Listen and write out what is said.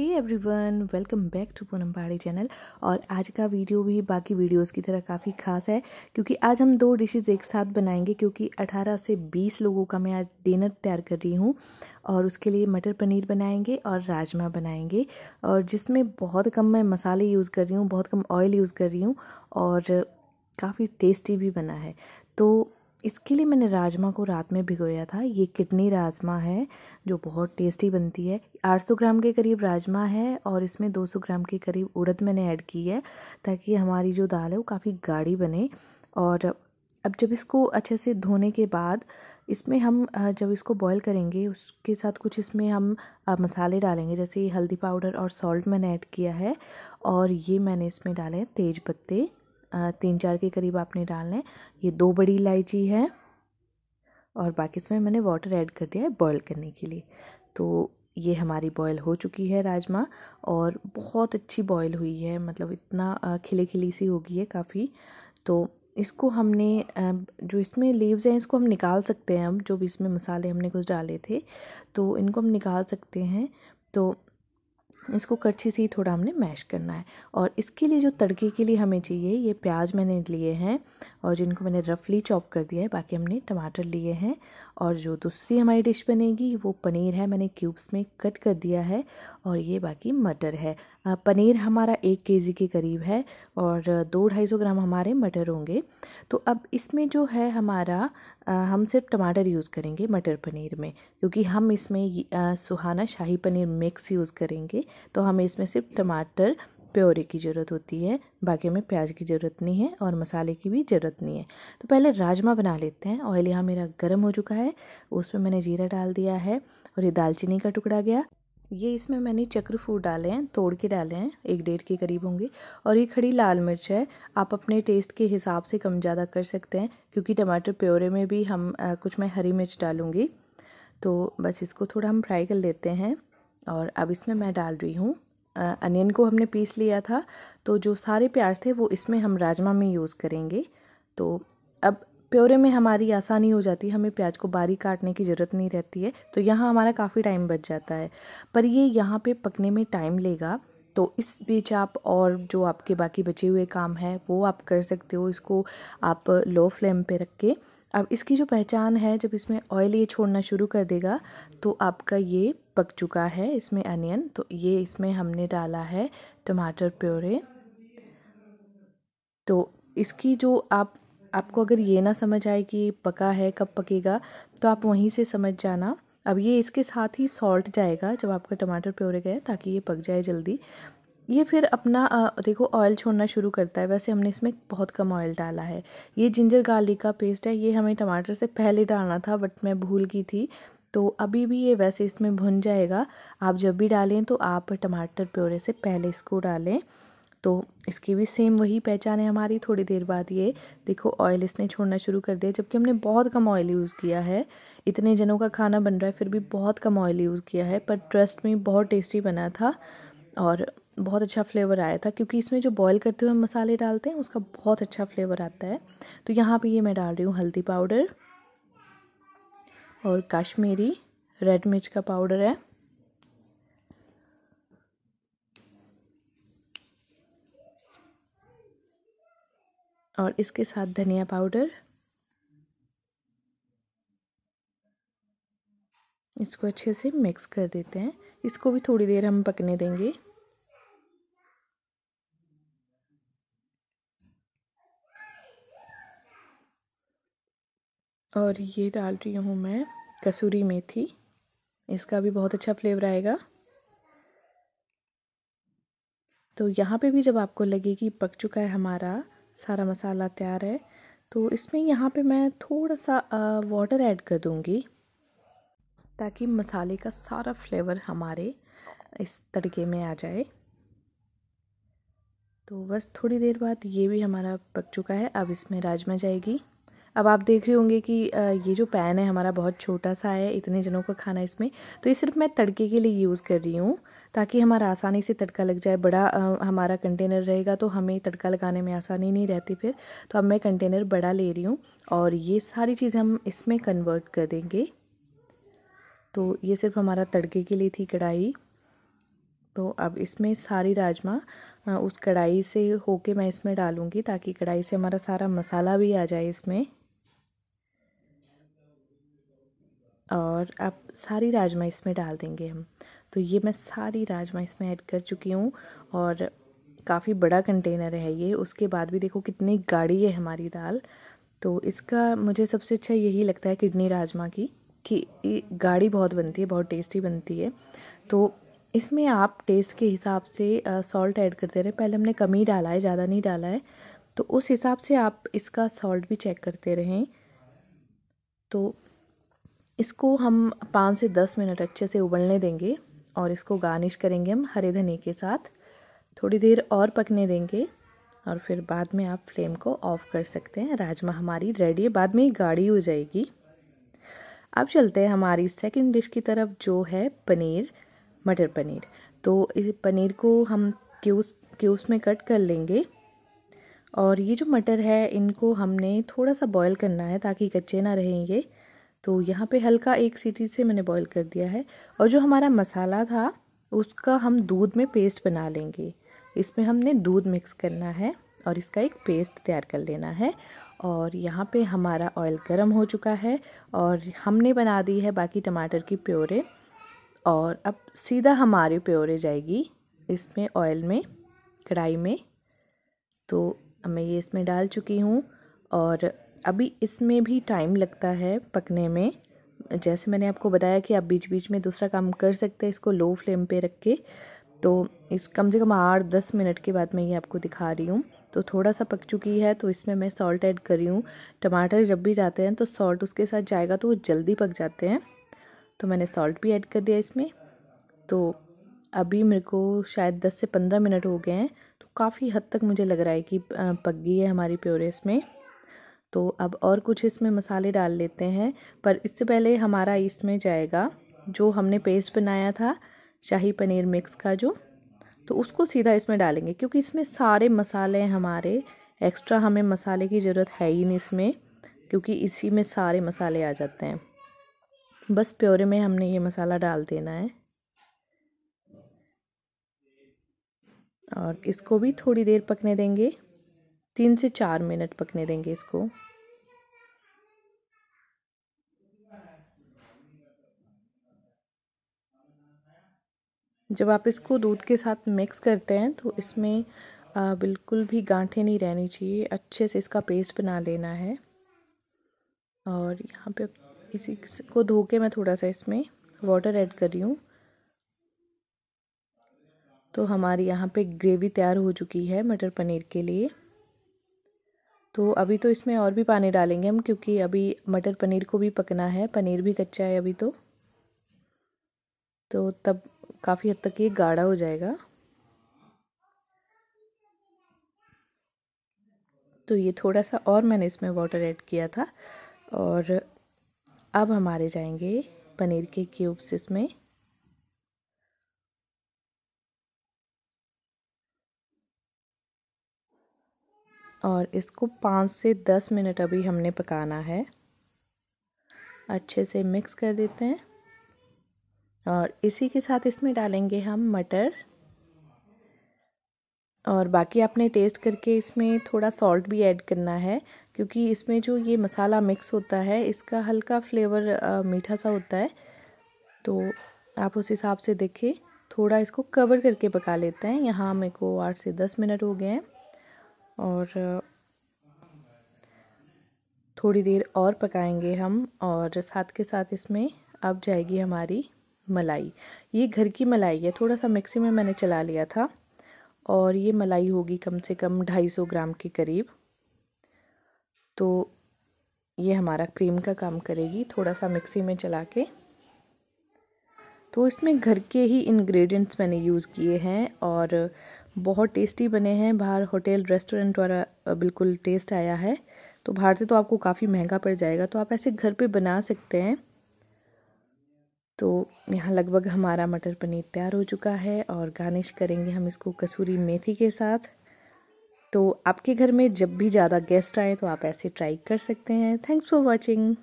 hey everyone welcome back to Poonam Pahadi channel और आज का वीडियो भी बाकी वीडियोस की तरह काफ़ी खास है क्योंकि आज हम दो डिशेस एक साथ बनाएंगे क्योंकि 18 से 20 लोगों का मैं आज डिनर तैयार कर रही हूँ और उसके लिए मटर पनीर बनाएंगे और राजमा बनाएंगे और जिसमें बहुत कम मैं मसाले यूज़ कर रही हूँ बहुत कम ऑयल यूज़ कर रही हूँ और काफ़ी टेस्टी भी बना है तो इसके लिए मैंने राजमा को रात में भिगोया था ये किडनी राजमा है जो बहुत टेस्टी बनती है 800 ग्राम के करीब राजमा है और इसमें 200 ग्राम के करीब उड़द मैंने ऐड की है ताकि हमारी जो दाल है वो काफ़ी गाढ़ी बने और अब जब इसको अच्छे से धोने के बाद इसमें हम जब इसको बॉईल करेंगे उसके साथ कुछ इसमें हम मसाले डालेंगे जैसे हल्दी पाउडर और सॉल्ट मैंने ऐड किया है और ये मैंने इसमें डाले हैं तेज पत्ते तीन चार के करीब आपने डालना है ये दो बड़ी इलायची है और बाकी इसमें मैंने वाटर ऐड कर दिया है बॉयल करने के लिए तो ये हमारी बॉयल हो चुकी है राजमा और बहुत अच्छी बॉयल हुई है मतलब इतना खिले खिली सी होगी है काफ़ी तो इसको हमने जो इसमें लीव्स हैं इसको हम निकाल सकते हैं हम जो भी इसमें मसाले हमने कुछ डाले थे तो इनको हम निकाल सकते हैं तो इसको करछी से ही थोड़ा हमने मैश करना है और इसके लिए जो तड़के के लिए हमें चाहिए ये प्याज मैंने लिए हैं और जिनको मैंने रफली चॉप कर दिया है बाकी हमने टमाटर लिए हैं और जो दूसरी हमारी डिश बनेगी वो पनीर है मैंने क्यूब्स में कट कर दिया है और ये बाकी मटर है पनीर हमारा एक के जी के करीब है और दो ढाई सौ ग्राम हमारे मटर होंगे तो अब इसमें जो है हमारा हम सिर्फ टमाटर यूज़ करेंगे मटर पनीर में क्योंकि हम इसमें सुहाना शाही पनीर मिक्स यूज़ करेंगे तो हमें इसमें सिर्फ टमाटर प्योरे की ज़रूरत होती है बाकी हमें प्याज की ज़रूरत नहीं है और मसाले की भी ज़रूरत नहीं है तो पहले राजमा बना लेते हैं ऑयल यहाँ मेरा गर्म हो चुका है उसमें मैंने जीरा डाल दिया है और ये दालचीनी का टुकड़ा गया ये इसमें मैंने चक्र फूल डाले हैं तोड़ के डाले हैं एक डेढ़ के करीब होंगे और ये खड़ी लाल मिर्च है आप अपने टेस्ट के हिसाब से कम ज़्यादा कर सकते हैं क्योंकि टमाटर प्योरे में भी हम आ, कुछ मैं हरी मिर्च डालूँगी तो बस इसको थोड़ा हम फ्राई कर लेते हैं और अब इसमें मैं डाल रही हूँ अनियन को हमने पीस लिया था तो जो सारे प्याज थे वो इसमें हम राजमा में यूज़ करेंगे तो अब प्योरे में हमारी आसानी हो जाती है हमें प्याज को बारीक काटने की ज़रूरत नहीं रहती है तो यहाँ हमारा काफ़ी टाइम बच जाता है पर ये यहाँ पे पकने में टाइम लेगा तो इस बीच आप और जो आपके बाकी बचे हुए काम हैं वो आप कर सकते हो इसको आप लो फ्लेम पे रख के अब इसकी जो पहचान है जब इसमें ऑयल ये छोड़ना शुरू कर देगा तो आपका ये पक चुका है इसमें अनियन तो ये इसमें हमने डाला है टमाटर प्योरे तो इसकी जो आप आपको अगर ये ना समझ आए कि पका है कब पकेगा तो आप वहीं से समझ जाना अब ये इसके साथ ही सॉल्ट जाएगा जब आपका टमाटर प्योरे गए ताकि ये पक जाए जल्दी ये फिर अपना देखो ऑयल छोड़ना शुरू करता है वैसे हमने इसमें बहुत कम ऑयल डाला है ये जिंजर गार्लिक का पेस्ट है ये हमें टमाटर से पहले डालना था बट मैं भूल गई थी तो अभी भी ये वैसे इसमें भुन जाएगा आप जब भी डालें तो आप टमाटर प्योरे से पहले इसको डालें तो इसकी भी सेम वही पहचान है हमारी थोड़ी देर बाद ये देखो ऑयल इसने छोड़ना शुरू कर दिया जबकि हमने बहुत कम ऑयल यूज़ किया है इतने जनों का खाना बन रहा है फिर भी बहुत कम ऑयल यूज़ किया है पर ट्रस्ट में बहुत टेस्टी बना था और बहुत अच्छा फ्लेवर आया था क्योंकि इसमें जो बॉयल करते हुए हम मसाले डालते हैं उसका बहुत अच्छा फ्लेवर आता है तो यहाँ पर ये मैं डाल रही हूँ हल्दी पाउडर और कश्मीरी रेड मिर्च का पाउडर है और इसके साथ धनिया पाउडर इसको अच्छे से मिक्स कर देते हैं इसको भी थोड़ी देर हम पकने देंगे और ये डाल रही हूँ मैं कसूरी मेथी इसका भी बहुत अच्छा फ्लेवर आएगा तो यहाँ पे भी जब आपको लगे कि पक चुका है हमारा सारा मसाला तैयार है तो इसमें यहाँ पे मैं थोड़ा सा वाटर ऐड कर दूँगी ताकि मसाले का सारा फ्लेवर हमारे इस तड़के में आ जाए तो बस थोड़ी देर बाद ये भी हमारा पक चुका है अब इसमें राजमा जाएगी अब आप देख रहे होंगे कि ये जो पैन है हमारा बहुत छोटा सा है इतने जनों का खाना इसमें तो ये सिर्फ मैं तड़के के लिए यूज़ कर रही हूँ ताकि हमारा आसानी से तड़का लग जाए बड़ा हमारा कंटेनर रहेगा तो हमें तड़का लगाने में आसानी नहीं रहती फिर तो अब मैं कंटेनर बड़ा ले रही हूँ और ये सारी चीज़ें हम इसमें कन्वर्ट कर देंगे तो ये सिर्फ हमारा तड़के के लिए थी कढ़ाई तो अब इसमें सारी राजमा उस कढ़ाई से होके मैं इसमें डालूँगी ताकि कढ़ाई से हमारा सारा मसाला भी आ जाए इसमें और अब सारी राजमा इसमें डाल देंगे हम तो ये मैं सारी राजमा इसमें ऐड कर चुकी हूँ और काफ़ी बड़ा कंटेनर है ये उसके बाद भी देखो कितनी गाढ़ी है हमारी दाल तो इसका मुझे सबसे अच्छा यही लगता है किडनी राजमा की कि गाढ़ी बहुत बनती है बहुत टेस्टी बनती है तो इसमें आप टेस्ट के हिसाब से सॉल्ट ऐड करते रहे पहले हमने कम ही डाला है ज़्यादा नहीं डाला है तो उस हिसाब से आप इसका सॉल्ट भी चेक करते रहें तो इसको हम पाँच से दस मिनट अच्छे से उबलने देंगे और इसको गार्निश करेंगे हम हरे धनी के साथ थोड़ी देर और पकने देंगे और फिर बाद में आप फ्लेम को ऑफ़ कर सकते हैं राजमा हमारी रेडी है बाद में ही गाढ़ी हो जाएगी अब चलते हैं हमारी सेकंड डिश की तरफ जो है पनीर मटर पनीर तो इस पनीर को हम क्यूस क्यूस में कट कर लेंगे और ये जो मटर है इनको हमने थोड़ा सा बॉईल करना है ताकि कच्चे ना रहें ये तो यहाँ पे हल्का एक सीटी से मैंने बॉईल कर दिया है और जो हमारा मसाला था उसका हम दूध में पेस्ट बना लेंगे इसमें हमने दूध मिक्स करना है और इसका एक पेस्ट तैयार कर लेना है और यहाँ पे हमारा ऑयल गर्म हो चुका है और हमने बना दी है बाकी टमाटर की प्योरे और अब सीधा हमारी प्योरे जाएगी इसमें ऑयल में कढ़ाई में तो मैं ये इसमें डाल चुकी हूँ और अभी इसमें भी टाइम लगता है पकने में जैसे मैंने आपको बताया कि आप बीच बीच में दूसरा काम कर सकते हैं इसको लो फ्लेम पे रख के तो इस कम से कम आठ दस मिनट के बाद मैं ये आपको दिखा रही हूँ तो थोड़ा सा पक चुकी है तो इसमें मैं सॉल्ट ऐड कर रही हूँ टमाटर जब भी जाते हैं तो सॉल्ट उसके साथ जाएगा तो वो जल्दी पक जाते हैं तो मैंने सॉल्ट भी ऐड कर दिया इसमें तो अभी मेरे को शायद दस से पंद्रह मिनट हो गए हैं तो काफ़ी हद तक मुझे लग रहा है कि पक गई है हमारी प्योरेस में तो अब और कुछ इसमें मसाले डाल लेते हैं पर इससे पहले हमारा इसमें जाएगा जो हमने पेस्ट बनाया था शाही पनीर मिक्स का जो तो उसको सीधा इसमें डालेंगे क्योंकि इसमें सारे मसाले हैं हमारे एक्स्ट्रा हमें मसाले की ज़रूरत है ही नहीं इसमें क्योंकि इसी में सारे मसाले आ जाते हैं बस प्योरे में हमने ये मसाला डाल देना है और इसको भी थोड़ी देर पकने देंगे तीन से चार मिनट पकने देंगे इसको जब आप इसको दूध के साथ मिक्स करते हैं तो इसमें आ, बिल्कुल भी गांठें नहीं रहनी चाहिए अच्छे से इसका पेस्ट बना लेना है और यहाँ पे इसी को धो के मैं थोड़ा सा इसमें वाटर ऐड कर रही हूँ तो हमारी यहाँ पे ग्रेवी तैयार हो चुकी है मटर पनीर के लिए तो अभी तो इसमें और भी पानी डालेंगे हम क्योंकि अभी मटर पनीर को भी पकना है पनीर भी कच्चा है अभी तो तो तब काफ़ी हद तक ये गाढ़ा हो जाएगा तो ये थोड़ा सा और मैंने इसमें वाटर ऐड किया था और अब हमारे जाएंगे पनीर के क्यूब्स इसमें और इसको पाँच से दस मिनट अभी हमने पकाना है अच्छे से मिक्स कर देते हैं और इसी के साथ इसमें डालेंगे हम मटर और बाकी आपने टेस्ट करके इसमें थोड़ा सॉल्ट भी ऐड करना है क्योंकि इसमें जो ये मसाला मिक्स होता है इसका हल्का फ्लेवर आ, मीठा सा होता है तो आप उस हिसाब से देखें थोड़ा इसको कवर करके पका लेते हैं यहाँ मेरे को आठ से दस मिनट हो गए हैं और थोड़ी देर और पकाएंगे हम और साथ के साथ इसमें अब जाएगी हमारी मलाई ये घर की मलाई है थोड़ा सा मिक्सी में मैंने चला लिया था और ये मलाई होगी कम से कम ढाई सौ ग्राम के करीब तो ये हमारा क्रीम का काम करेगी थोड़ा सा मिक्सी में चला के तो इसमें घर के ही इंग्रेडिएंट्स मैंने यूज़ किए हैं और बहुत टेस्टी बने हैं बाहर होटल रेस्टोरेंट वाला बिल्कुल टेस्ट आया है तो बाहर से तो आपको काफ़ी महंगा पड़ जाएगा तो आप ऐसे घर पे बना सकते हैं तो यहाँ लगभग हमारा मटर पनीर तैयार हो चुका है और गार्निश करेंगे हम इसको कसूरी मेथी के साथ तो आपके घर में जब भी ज़्यादा गेस्ट आएँ तो आप ऐसे ट्राई कर सकते हैं थैंक्स फॉर वॉचिंग